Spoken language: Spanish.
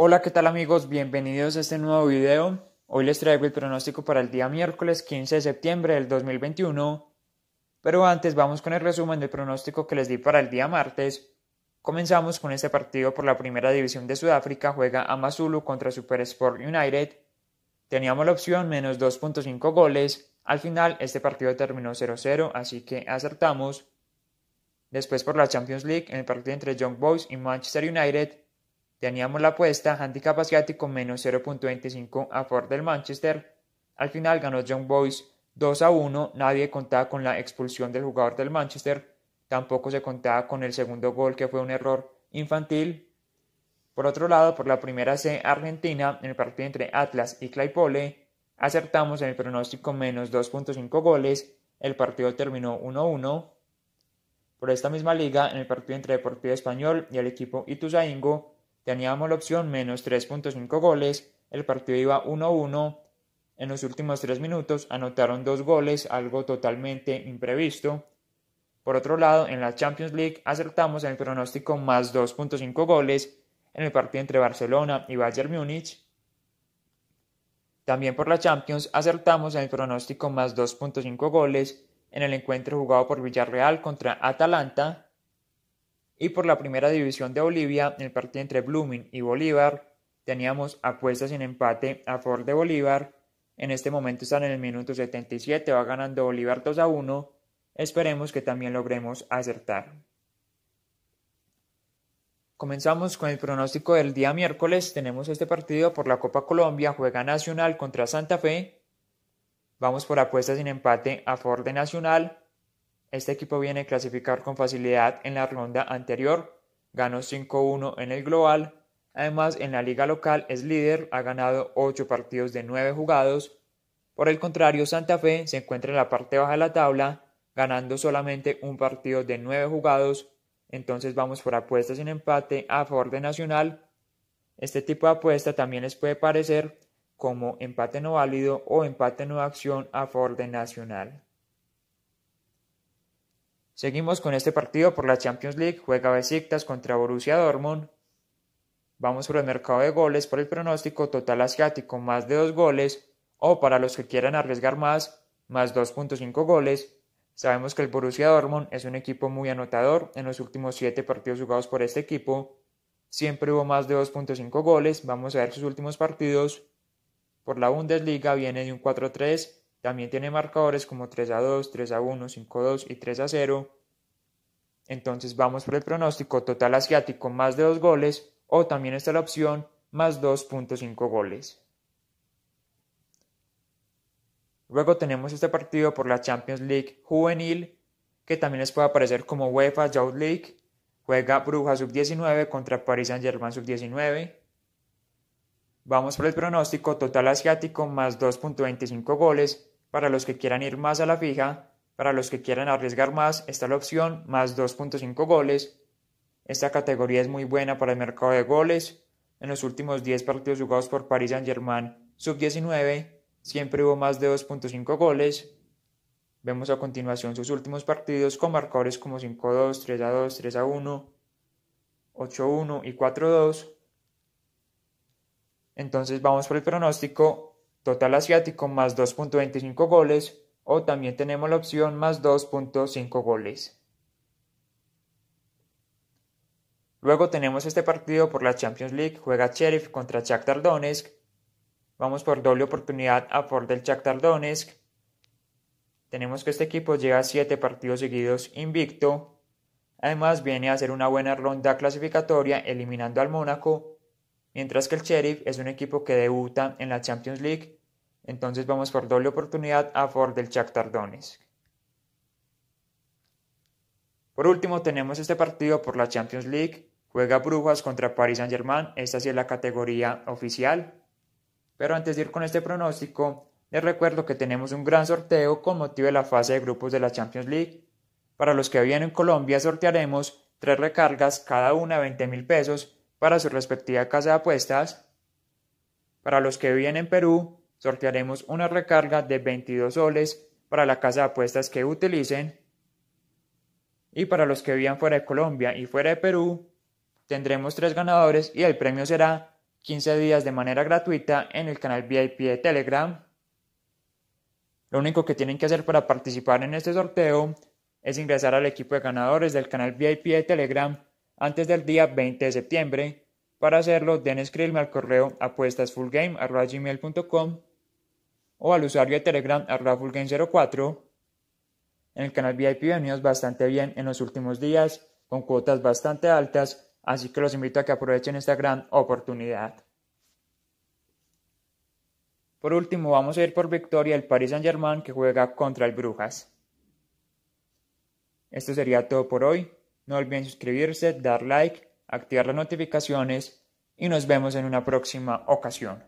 Hola, ¿qué tal amigos? Bienvenidos a este nuevo video. Hoy les traigo el pronóstico para el día miércoles 15 de septiembre del 2021. Pero antes vamos con el resumen del pronóstico que les di para el día martes. Comenzamos con este partido por la primera división de Sudáfrica, juega Amazulu contra Super Sport United. Teníamos la opción menos 2.5 goles. Al final este partido terminó 0-0, así que acertamos. Después por la Champions League, en el partido entre Young Boys y Manchester United, Teníamos la apuesta, handicap asiático menos 0.25 a favor del Manchester. Al final ganó John Boyce 2 a 1. Nadie contaba con la expulsión del jugador del Manchester. Tampoco se contaba con el segundo gol, que fue un error infantil. Por otro lado, por la primera C Argentina, en el partido entre Atlas y Claypole, acertamos en el pronóstico menos 2.5 goles. El partido terminó 1-1. Por esta misma liga, en el partido entre Deportivo Español y el equipo Ituzaingo, Teníamos la opción menos 3.5 goles, el partido iba 1-1, en los últimos 3 minutos anotaron dos goles, algo totalmente imprevisto. Por otro lado, en la Champions League acertamos en el pronóstico más 2.5 goles en el partido entre Barcelona y Bayern Múnich. También por la Champions acertamos en el pronóstico más 2.5 goles en el encuentro jugado por Villarreal contra Atalanta. Y por la primera división de Bolivia, en el partido entre Blooming y Bolívar, teníamos apuestas en empate a favor de Bolívar. En este momento están en el minuto 77, va ganando Bolívar 2 a 1. Esperemos que también logremos acertar. Comenzamos con el pronóstico del día miércoles. Tenemos este partido por la Copa Colombia, juega Nacional contra Santa Fe. Vamos por apuestas sin empate a favor de Nacional. Este equipo viene a clasificar con facilidad en la ronda anterior, ganó 5-1 en el global, además en la liga local es líder, ha ganado 8 partidos de 9 jugados. Por el contrario, Santa Fe se encuentra en la parte baja de la tabla, ganando solamente un partido de 9 jugados. Entonces vamos por apuestas en empate a favor de Nacional. Este tipo de apuesta también les puede parecer como empate no válido o empate no acción a favor de Nacional. Seguimos con este partido por la Champions League. Juega Besiktas contra Borussia Dortmund. Vamos por el mercado de goles por el pronóstico total asiático más de dos goles o para los que quieran arriesgar más, más 2.5 goles. Sabemos que el Borussia Dortmund es un equipo muy anotador. En los últimos siete partidos jugados por este equipo siempre hubo más de 2.5 goles. Vamos a ver sus últimos partidos. Por la Bundesliga viene de un 4-3 también tiene marcadores como 3 a 2, 3 a 1, 5 a 2 y 3 a 0. Entonces vamos por el pronóstico total asiático más de 2 goles o también está la opción más 2.5 goles. Luego tenemos este partido por la Champions League juvenil que también les puede aparecer como UEFA Youth League. Juega Bruja sub-19 contra Paris Saint-Germain sub-19. Vamos por el pronóstico total asiático más 2.25 goles. Para los que quieran ir más a la fija, para los que quieran arriesgar más, está la opción más 2.5 goles. Esta categoría es muy buena para el mercado de goles. En los últimos 10 partidos jugados por Paris Saint-Germain, sub-19, siempre hubo más de 2.5 goles. Vemos a continuación sus últimos partidos con marcadores como 5-2, 3-2, 3-1, 8-1 y 4-2. Entonces vamos por el pronóstico total asiático más 2.25 goles o también tenemos la opción más 2.5 goles. Luego tenemos este partido por la Champions League, juega Sheriff contra Shakhtar Donetsk. Vamos por doble oportunidad a favor del Shakhtar Donetsk. Tenemos que este equipo llega a 7 partidos seguidos invicto. Además viene a hacer una buena ronda clasificatoria eliminando al Mónaco Mientras que el Sheriff es un equipo que debuta en la Champions League, entonces vamos por doble oportunidad a favor del Shakhtar Donetsk. Por último tenemos este partido por la Champions League. Juega Brujas contra Paris Saint-Germain, esta sí es la categoría oficial. Pero antes de ir con este pronóstico, les recuerdo que tenemos un gran sorteo con motivo de la fase de grupos de la Champions League. Para los que vienen en Colombia sortearemos tres recargas, cada una 20 mil pesos, para su respectiva casa de apuestas. Para los que viven en Perú, sortearemos una recarga de 22 soles para la casa de apuestas que utilicen. Y para los que vivan fuera de Colombia y fuera de Perú, tendremos tres ganadores y el premio será 15 días de manera gratuita en el canal VIP de Telegram. Lo único que tienen que hacer para participar en este sorteo es ingresar al equipo de ganadores del canal VIP de Telegram antes del día 20 de septiembre. Para hacerlo, den escribirme al correo apuestasfullgame.com o al usuario de Telegram fullgame04. En el canal VIP venimos bastante bien en los últimos días, con cuotas bastante altas, así que los invito a que aprovechen esta gran oportunidad. Por último, vamos a ir por victoria el Paris Saint-Germain que juega contra el Brujas. Esto sería todo por hoy. No olviden suscribirse, dar like, activar las notificaciones y nos vemos en una próxima ocasión.